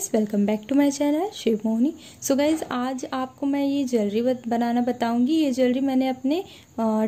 guys welcome back to my channel Shiv Mohini so guys आज आपको मैं ये ज्वेलरी बनाना बताऊंगी ये ज्वेलरी मैंने अपने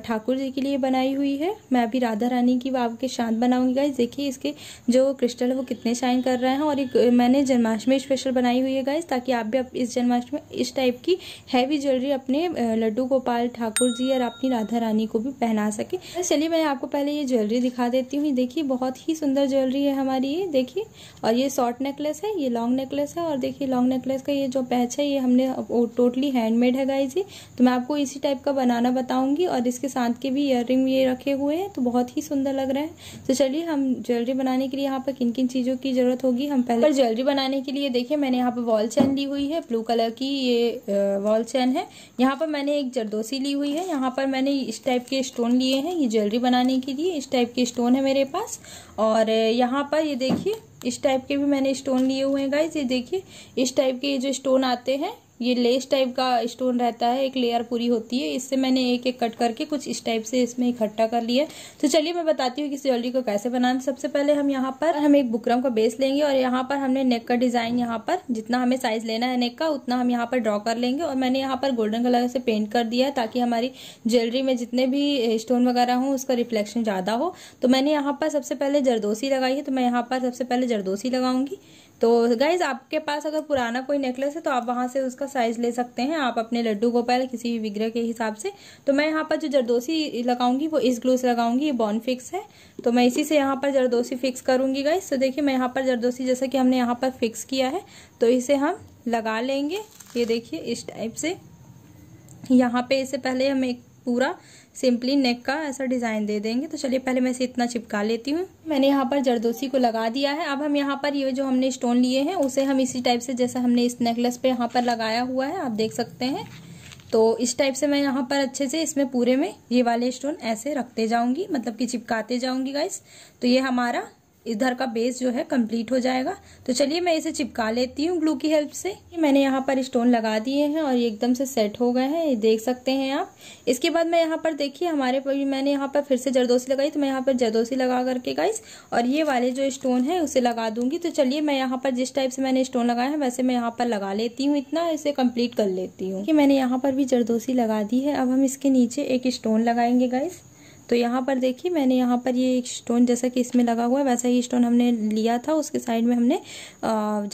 ठाकुर जी के लिए बनाई हुई है मैं अभी राधा रानी की वाव के शांत बनाऊंगी गाइज देखिए इसके जो क्रिस्टल है वो कितने शाइन कर रहे हैं और एक मैंने जन्माष्टमी स्पेशल बनाई हुई है गाइज ताकि आप भी इस जन्माष्टमी इस टाइप की हैवी ज्वेलरी अपने लड्डू गोपाल ठाकुर जी और अपनी राधा रानी को भी पहना सके चलिए मैं आपको पहले ये ज्वेलरी दिखा देती हूँ देखिए बहुत ही सुंदर ज्वेलरी है हमारी ये देखिए और ये शॉर्ट नेकलेस है ये लॉन्ग नेकलेस है और देखिए लॉन्ग नेकलेस का ये जो पैच है ये हमने टोटली हैंडमेड है गाई जी तो मैं आपको इसी टाइप का बनाना बताऊंगी और और इसके साथ के भी इयर ये रखे हुए हैं तो बहुत ही सुंदर लग रहा है तो चलिए हम ज्वेलरी बनाने के लिए यहाँ पर किन किन चीज़ों की जरूरत होगी हम पहले ज्वेलरी बनाने के लिए देखिए मैंने यहाँ पर वॉल चैन ली हुई है ब्लू कलर की ये वॉल चैन है यहाँ पर मैंने एक जरदोसी ली हुई है यहाँ पर मैंने इस टाइप के स्टोन लिए हैं ये ज्वेलरी बनाने के लिए इस टाइप के स्टोन है मेरे पास और यहाँ पर ये देखिए इस टाइप के भी मैंने स्टोन लिए हुए हैं गाइज ये देखिए इस टाइप के ये जो स्टोन आते हैं ये लेस टाइप का स्टोन रहता है एक लेयर पूरी होती है इससे मैंने एक एक कट करके कुछ इस टाइप से इसमें इकट्ठा कर लिया तो चलिए मैं बताती हूँ कि ज्वेलरी को कैसे बनाना सबसे पहले हम यहाँ पर हम एक बुकरम का बेस लेंगे और यहाँ पर हमने नेक का डिजाइन यहाँ पर जितना हमें साइज लेना है नेक का उतना हम यहाँ पर ड्रॉ कर लेंगे और मैंने यहाँ पर गोल्डन कलर से पेंट कर दिया है ताकि हमारी ज्वेलरी में जितने भी स्टोन वगैरह हों उसका रिफ्लेक्शन ज़्यादा हो तो मैंने यहाँ पर सबसे पहले जरदोसी लगाई है तो मैं यहाँ पर सबसे पहले जरदोसी लगाऊंगी तो गाइज आपके पास अगर पुराना कोई नेकलेस है तो आप वहाँ से उसका साइज ले सकते हैं आप अपने लड्डू गोपाल किसी भी विग्रह के हिसाब से तो मैं यहाँ पर जो जरदोसी लगाऊंगी वो इस ग्लू से लगाऊंगी ये बॉन फिक्स है तो मैं इसी से यहाँ पर जरदोसी फिक्स करूंगी गाइज तो देखिए मैं यहाँ पर जरदोसी जैसा कि हमने यहाँ पर फिक्स किया है तो इसे हम लगा लेंगे ये देखिए इस टाइप से यहाँ पे इसे पहले हम एक पूरा सिंपली नेक का ऐसा डिज़ाइन दे देंगे तो चलिए पहले मैं इसे इतना चिपका लेती हूँ मैंने यहाँ पर जरदोसी को लगा दिया है अब हम यहाँ पर ये जो हमने स्टोन लिए हैं उसे हम इसी टाइप से जैसे हमने इस नेकलेस पर यहाँ पर लगाया हुआ है आप देख सकते हैं तो इस टाइप से मैं यहाँ पर अच्छे से इसमें पूरे में ये वाले स्टोन ऐसे रखते जाऊंगी मतलब कि चिपकाते जाऊंगी गाइस तो ये हमारा इधर का बेस जो है कंप्लीट हो जाएगा तो चलिए मैं इसे चिपका लेती हूँ ग्लू की हेल्प से मैंने यहाँ पर स्टोन लगा दिए हैं और ये एकदम से सेट हो गए हैं ये देख सकते हैं आप इसके बाद मैं यहाँ पर देखिए हमारे पर मैंने यहाँ पर फिर से जरदोसी लगाई तो मैं यहाँ पर जरदोसी लगा करके गाइस और ये वाले जो स्टोन है उसे लगा दूंगी तो चलिए मैं यहाँ पर जिस टाइप से मैंने स्टोन लगाया है वैसे मैं यहाँ पर लगा लेती हूँ इतना इसे कम्प्लीट कर लेती हूँ कि मैंने यहाँ पर भी जरदोसी लगा दी है अब हम इसके नीचे एक स्टोन लगाएंगे गाइस तो यहाँ पर देखिए मैंने यहाँ पर ये एक स्टोन जैसा कि इसमें लगा हुआ है वैसा ही स्टोन हमने लिया था उसके साइड में हमने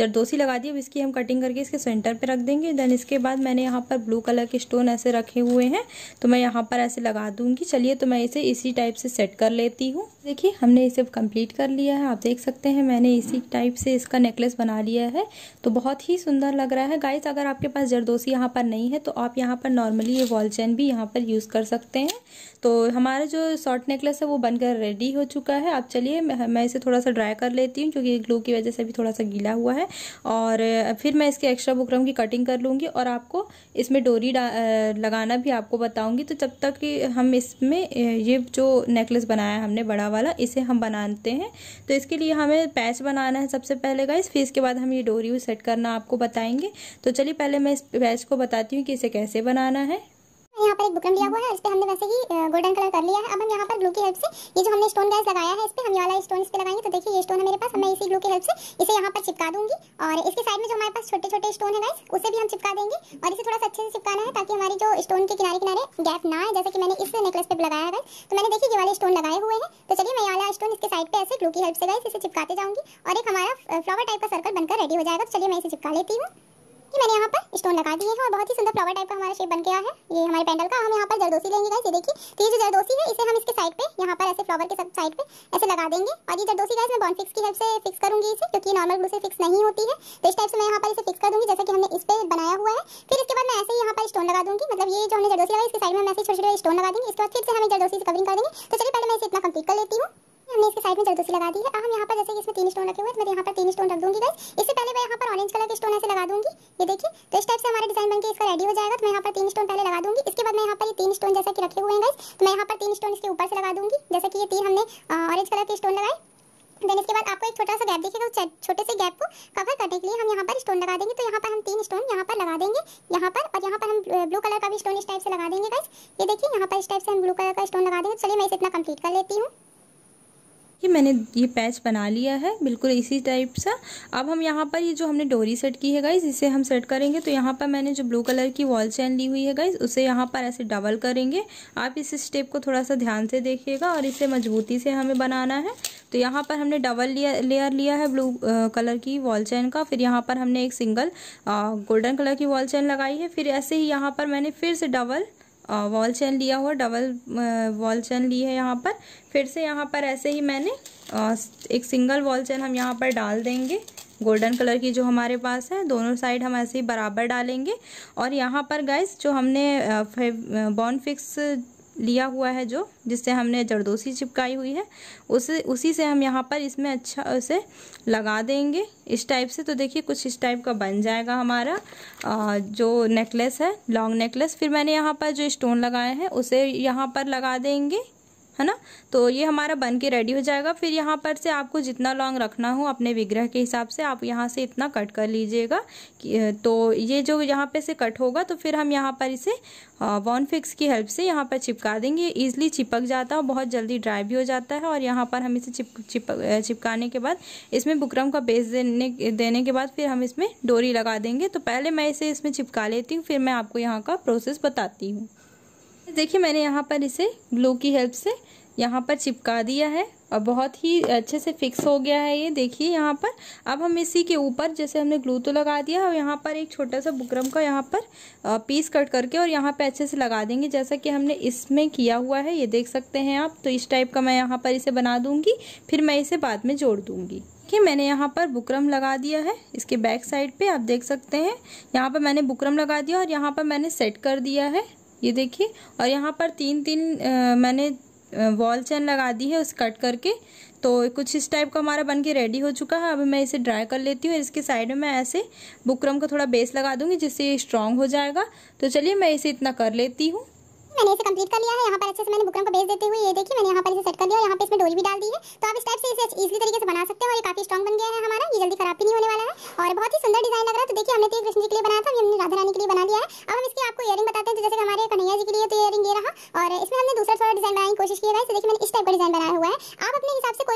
जरदोसी लगा दी अब इसकी हम कटिंग करके इसके सेंटर पे रख देंगे देन इसके बाद मैंने यहाँ पर ब्लू कलर के स्टोन ऐसे रखे हुए हैं तो मैं यहाँ पर ऐसे लगा दूंगी चलिए तो मैं इसे इसी टाइप से सेट कर लेती हूँ देखिए हमने इसे कंप्लीट कर लिया है आप देख सकते हैं मैंने इसी टाइप से इसका नेकलेस बना लिया है तो बहुत ही सुंदर लग रहा है गाइस अगर आपके पास जरदोसी यहाँ पर नहीं है तो आप यहाँ पर नॉर्मली ये वॉल चैन भी यहाँ पर यूज़ कर सकते हैं तो हमारा जो जो शॉर्ट नेकलेस है वो बनकर रेडी हो चुका है आप चलिए मैं इसे थोड़ा सा ड्राई कर लेती हूँ क्योंकि ग्लू की वजह से भी थोड़ा सा गीला हुआ है और फिर मैं इसके एक्स्ट्रा बुकरम की कटिंग कर लूँगी और आपको इसमें डोरी लगाना भी आपको बताऊँगी तो जब तक कि हम इसमें ये जो नेकलेस बनाया हमने बड़ा वाला इसे हम बनाते हैं तो इसके लिए हमें पैच बनाना है सबसे पहले का फिर इसके बाद हम ये डोरी सेट करना आपको बताएंगे तो चलिए पहले मैं इस पैच को बताती हूँ कि इसे कैसे बनाना है तो यहाँ पर एक बुकन दिया हुआ है इस पर हमने वैसे ही गोल्डन कलर कर लिया है अब हम यहाँ पर ग्लू की हेल्प से ये जो हमने स्टोन गैस लगाया है इस पर हम ये वाला स्टोन इस पर लगाएंगे तो देखिए ये स्टोन है मेरे पास मैं इसी ग्लू की हेल्प से इसे यहाँ पर चिपका दूंगी और इसके साइड में जो हमारे पास छोटे छोटे स्टोन है गैस उसे भी हम चिपका देंगे और इसे थोड़ा सा अच्छे से चिपकाना है ताकि हमारी जो स्टोन के किनारे किनारे गैप ना आए जैसे कि मैंने इस नेकलेस पर लगाया है तो मैंने देखिए ये वाले स्टोन लगाए हुए हैं तो चलिए मैं ये वाला स्टोन इसके साइड पर ऐसे ग्लू की हेल्प से गाइस इसे चिपकाते जाऊंगी और एक हमारा फ्लावर टाइप का सर्कल बनकर रेडी हो जाएगा तो चलिए मैं इसे चिपका लेती हूँ कि मैंने यहाँ पर स्टोन लगा दिए हैं और बहुत ही सुंदर फ्लावर टाइप का हमारा शेप बन गया है ये हमारे पैंडल का हम यहाँ पर जरदोसी लेंगे गाइस ये देखिए तो ये जो जरदोसी है इसे हम इसके साइड पे यहाँ पर ऐसे फ्लावर के सब साइड पे ऐसे लगा देंगे और ये जरदोसी गाइस मैं बॉन फिक्स की हेल्प से फिक्स करूंगी इसे क्योंकि नॉर्मल ग्लू से फिक्स नहीं होती है तो इस टाइप से मैं यहाँ पर इसे फिक्स कर दूंगी जैसे कि हमने इस पर बनाया हुआ है फिर इसके बाद मैं ऐसे ही यहाँ पर स्टोन लगा दूंगी मतलब ये जो हमने जरदोसी लगाई इसके साइड में हम ऐसे छोटे छोटे स्टोन लगा देंगे इसके बाद फिर से हमें जरदोसी से कवरिंग कर देंगे तो चलिए पहले मैं इसे इतना कंप्लीट कर लेती हूँ हमने इसके साइड में जल्दी लगा दी है अब हम यहाँ पर जैसे कि इसमें तीन स्टोन रखे हुए हैं तो मैं यहाँ पर तीन स्टोन रख दूंगी गई इससे पहले मैं यहाँ पर ऑरेंज कलर के स्टोन ऐसे लगा दूंगी ये देखिए तो इस टाइप से हमारे डिजाइन बनकर इसका रेडी हो जाएगा तो मैं यहाँ पर तीन स्टोन पहले लगा दूंगी इसके बाद मैं यहाँ पर तीन स्टोन जैसे कि रखे हुए हैं तो मैं यहाँ पर तीन स्टोन इसके ऊपर से लगा दूंगी जैसे कि ये तीन हमने ऑरेंज कलर के स्टोन लगाए देन इसके बाद आपको एक छोटा सा गैप दिखेगा उस छोटे से गैप को कवर करने के लिए हम यहाँ पर स्टोन लगा देंगे तो यहाँ पर हम तीन स्टोन यहाँ पर लगा देंगे यहाँ पर और यहाँ पर हम ब्लू कलर का भी स्टोन इस टाइप से लगा देंगे गाइस ये देखिए यहाँ पर इस टाइप से हम ब्लू कलर का स्टोन लगा देंगे चलिए मैं इसे इतना कंप्लीट कर लेती हूँ ये मैंने ये पैच बना लिया है बिल्कुल इसी टाइप सा अब हम यहाँ पर ये जो हमने डोरी सेट की है गाइज इसे हम सेट करेंगे तो यहाँ पर मैंने जो ब्लू कलर की वॉल चैन ली हुई है गाइज उसे यहाँ पर ऐसे डबल करेंगे आप इस स्टेप को थोड़ा सा ध्यान से देखिएगा और इसे मजबूती से हमें बनाना है तो यहाँ पर हमने डबल लेयर लिया है ब्लू कलर की वॉल चैन का फिर यहाँ पर हमने एक सिंगल गोल्डन कलर की वॉल चैन लगाई है फिर ऐसे ही यहाँ पर मैंने फिर से डबल वॉल चैन लिया हुआ डबल वॉल चैन ली है यहाँ पर फिर से यहाँ पर ऐसे ही मैंने एक सिंगल वॉल चैन हम यहाँ पर डाल देंगे गोल्डन कलर की जो हमारे पास है दोनों साइड हम ऐसे ही बराबर डालेंगे और यहाँ पर गाइस जो हमने बॉन फिक्स लिया हुआ है जो जिससे हमने जरदोसी चिपकाई हुई है उसे उसी से हम यहाँ पर इसमें अच्छा उसे लगा देंगे इस टाइप से तो देखिए कुछ इस टाइप का बन जाएगा हमारा आ, जो नेकलेस है लॉन्ग नेकलेस फिर मैंने यहाँ पर जो स्टोन लगाए हैं उसे यहाँ पर लगा देंगे है ना तो ये हमारा बन के रेडी हो जाएगा फिर यहाँ पर से आपको जितना लॉन्ग रखना हो अपने विग्रह के हिसाब से आप यहाँ से इतना कट कर लीजिएगा तो ये जो यहाँ पे से कट होगा तो फिर हम यहाँ पर इसे वॉन फिक्स की हेल्प से यहाँ पर चिपका देंगे ये ईजिली चिपक जाता है बहुत जल्दी ड्राई भी हो जाता है और यहाँ पर हम इसे चिप चिप चिपकाने के बाद इसमें बुकरम का बेस देने देने के बाद फिर हम इसमें डोरी लगा देंगे तो पहले मैं इसे इसमें चिपका लेती हूँ फिर मैं आपको यहाँ का प्रोसेस बताती हूँ देखिए मैंने यहाँ पर इसे ग्लू की हेल्प से यहाँ पर चिपका दिया है और बहुत ही अच्छे से फिक्स हो गया है ये देखिए यहाँ पर अब हम इसी के ऊपर जैसे हमने ग्लू तो लगा दिया और यहाँ पर एक छोटा सा बुकरम का यहाँ पर पीस कट करके और यहाँ पे अच्छे से लगा देंगे जैसा कि हमने इसमें किया हुआ है ये देख सकते हैं आप तो इस टाइप का मैं यहाँ पर इसे बना दूंगी फिर मैं इसे बाद में जोड़ दूंगी देखिए मैंने यहाँ पर बुकरम लगा दिया है इसके बैक साइड पे आप देख सकते हैं यहाँ पर मैंने बुकरम लगा दिया और यहाँ पर मैंने सेट कर दिया है ये देखिए और यहाँ पर तीन तीन आ, मैंने वॉल चैन लगा दी है उस कट करके तो कुछ इस टाइप का हमारा बन के रेडी हो चुका है अब मैं इसे ड्राई कर लेती हूँ इसके साइड में मैं ऐसे बुकरम का थोड़ा बेस लगा दूंगी जिससे ये स्ट्रांग हो जाएगा तो चलिए मैं इसे इतना कर लेती हूँ मैंने इसे कंप्लीट कर लिया है यहाँ पर अच्छे से मैंने बुकरम को बेस देते हुए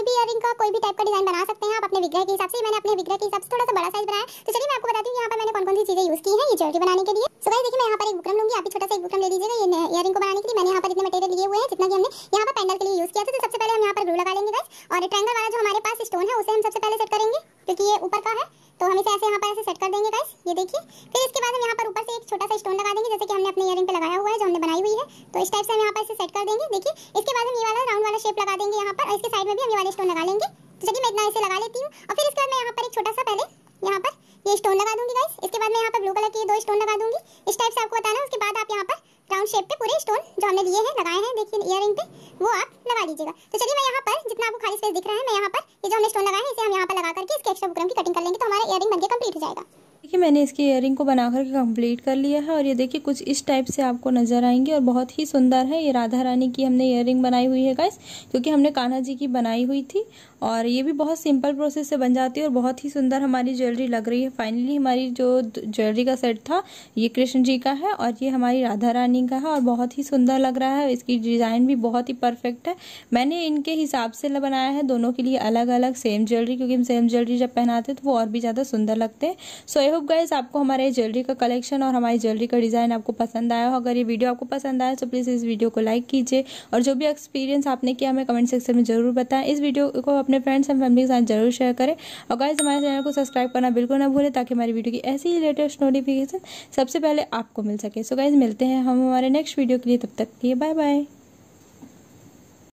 कोई भी इयरिंग का कोई भी टाइप का डिजाइन बना सकते हैं आप अपने विग्रह के हिसाब से मैंने अपने विग्रह के हिसाब से थोड़ा सा बड़ा साइज बनाया तो चलिए मैं आपको बताती हूँ यहाँ पर मैंने कौन कौन सी चीजें यूज की है ये ज्वेलरी बनाने के लिए सो गाइस देखिए मैं यहाँ पर एक बुकरम लूंगी आप छोटा सा एक बुकरम ले लीजिएगा ये इयरिंग को बनाने के लिए मैंने यहाँ पर इतने मटेरियल लिए हुए हैं जितना कि हमने यहाँ पर पैनल के लिए यूज किया था तो सबसे पहले हम यहाँ पर ग्लू लगा लेंगे गाइस और ट्रायंगल वाला जो हमारे पास स्टोन है उसे हम सबसे पहले सेट करेंगे क्योंकि ये ऊपर का है तो हम इसे ऐसे यहाँ पर ऐसे सेट कर देंगे गाइस ये देखिए फिर इसके बाद हम यहाँ पर ऊपर से एक छोटा सा स्टोन लगा देंगे जैसे कि हमने अपने इयरिंग पे लगाया हुआ है जो हमने बनाई हुई है तो इस टाइप से हम यहाँ पर इसे सेट कर देंगे देखिए इसके बाद हम ये वाला शेप लगा देंगे यहाँ पर और इसके साइड में भी हम ये वाले स्टोन लगा लेंगे तो चलिए मैं इतना इसे लगा लेती हूँ और फिर इसके बाद मैं यहाँ पर एक छोटा सा पहले यहाँ पर ये स्टोन लगा दूंगी गाइस इसके बाद मैं यहाँ पर ब्लू कलर के दो स्टोन लगा दूंगी इस टाइप से आपको बताना उसके बाद आप यहाँ पर राउंड शेप पे पूरे स्टोन जो हमने लिए हैं लगाए हैं देखिए ईयर पे वो आप लगा लीजिएगा तो चलिए मैं यहाँ पर जितना आपको खाली स्पेस दिख रहा है मैं यहाँ पर ये जो हमने स्टोन लगाए हैं इसे हम यहाँ पर लगा करके इसके एक्स्ट्रा बुकरम की कटिंग कर लेंगे तो हमारा ईयर बनकर कंप्लीट हो जाएगा देखिए मैंने इसके इयरिंग को बना करके कंप्लीट कर लिया है और ये देखिए कुछ इस टाइप से आपको नजर आएंगे और बहुत ही सुंदर है ये राधा रानी की हमने इयरिंग बनाई हुई है गाइस क्योंकि हमने कान्हा जी की बनाई हुई थी और ये भी बहुत सिंपल प्रोसेस से बन जाती है और बहुत ही सुंदर हमारी ज्वेलरी लग रही है फाइनली हमारी जो ज्वेलरी का सेट था ये कृष्ण जी का है और ये हमारी राधा रानी का है और बहुत ही सुंदर लग रहा है इसकी डिज़ाइन भी बहुत ही परफेक्ट है मैंने इनके हिसाब से बनाया है दोनों के लिए अलग अलग सेम ज्वेलरी क्योंकि हम सेम ज्वेलरी जब पहनाते हैं तो वो और भी ज़्यादा सुंदर लगते हैं सो आई होप गाइज आपको हमारे ज्वेलरी का कलेक्शन और हमारी ज्वेलरी का डिज़ाइन आपको पसंद आया हो अगर ये वीडियो आपको पसंद आया तो प्लीज़ इस वीडियो को लाइक कीजिए और जो भी एक्सपीरियंस आपने किया हमें कमेंट सेक्शन में ज़रूर बताएं इस वीडियो को अपने अपने फ्रेंड्स एंड फैमिली के साथ जरूर शेयर करें और गाइज हमारे चैनल को सब्सक्राइब करना बिल्कुल ना भूलें ताकि हमारी वीडियो की ऐसी ही लेटेस्ट नोटिफिकेशन सबसे पहले आपको मिल सके सो गाइज मिलते हैं हम हमारे नेक्स्ट वीडियो के लिए तब तक के बाय बाय